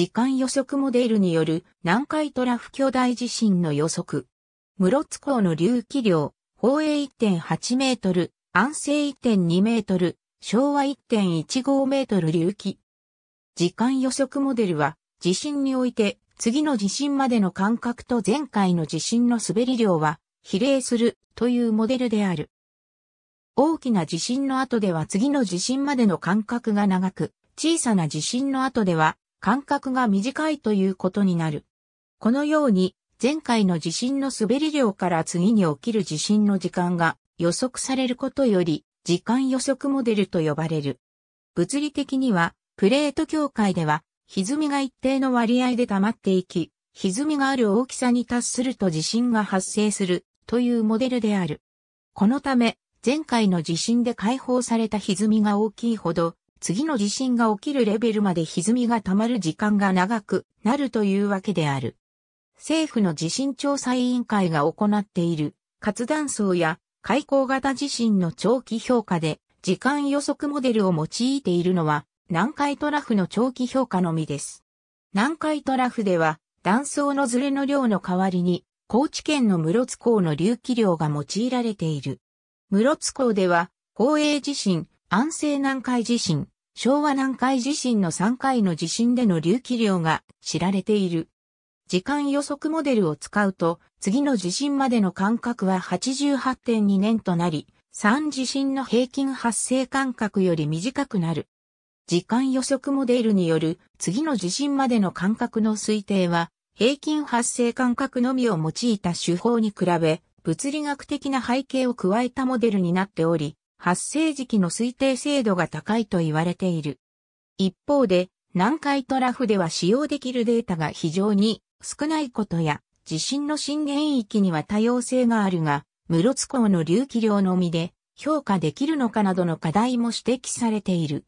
時間予測モデルによる南海トラフ巨大地震の予測。室津港の隆起量、方位1.8メートル、安静1.2メートル、昭和1.15メートル隆起。時間予測モデルは、地震において、次の地震までの間隔と前回の地震の滑り量は、比例するというモデルである。大きな地震の後では次の地震までの間隔が長く、小さな地震の後では間隔が短いということになる。このように、前回の地震の滑り量から次に起きる地震の時間が予測されることより、時間予測モデルと呼ばれる。物理的には、プレート境界では、歪みが一定の割合で溜まっていき、歪みがある大きさに達すると地震が発生するというモデルである。このため、前回の地震で解放された歪みが大きいほど、次の地震が起きるレベルまで歪みが溜まる時間が長くなるというわけである。政府の地震調査委員会が行っている活断層や海溝型地震の長期評価で時間予測モデルを用いているのは南海トラフの長期評価のみです。南海トラフでは断層のずれの量の代わりに高知県の室津港の隆起量が用いられている。室津港では、宝永地震、安政南海地震、昭和南海地震の3回の地震での隆起量が知られている。時間予測モデルを使うと、次の地震までの間隔は88.2年となり、3地震の平均発生間隔より短くなる。時間予測モデルによる次の地震までの間隔の推定は、平均発生間隔のみを用いた手法に比べ、物理学的な背景を加えたモデルになっており、発生時期の推定精度が高いと言われている。一方で、南海トラフでは使用できるデータが非常に少ないことや、地震の震源域には多様性があるが、室津港の隆起量のみで評価できるのかなどの課題も指摘されている。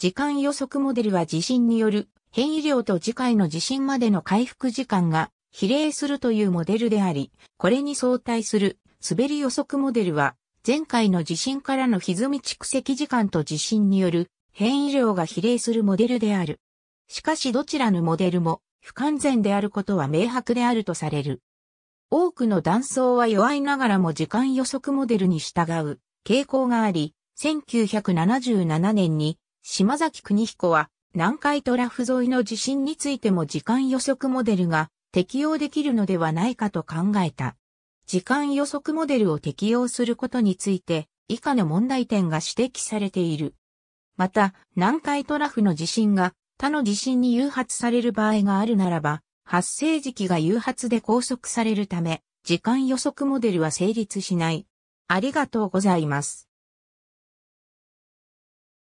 時間予測モデルは地震による変異量と次回の地震までの回復時間が比例するというモデルであり、これに相対する滑り予測モデルは前回の地震からの歪み蓄積時間と地震による変異量が比例するモデルである。しかしどちらのモデルも不完全であることは明白であるとされる。多くの断層は弱いながらも時間予測モデルに従う傾向があり、1977年に島崎邦彦は南海トラフ沿いの地震についても時間予測モデルが適用できるのではないかと考えた。時間予測モデルを適用することについて、以下の問題点が指摘されている。また、南海トラフの地震が他の地震に誘発される場合があるならば、発生時期が誘発で拘束されるため、時間予測モデルは成立しない。ありがとうございます。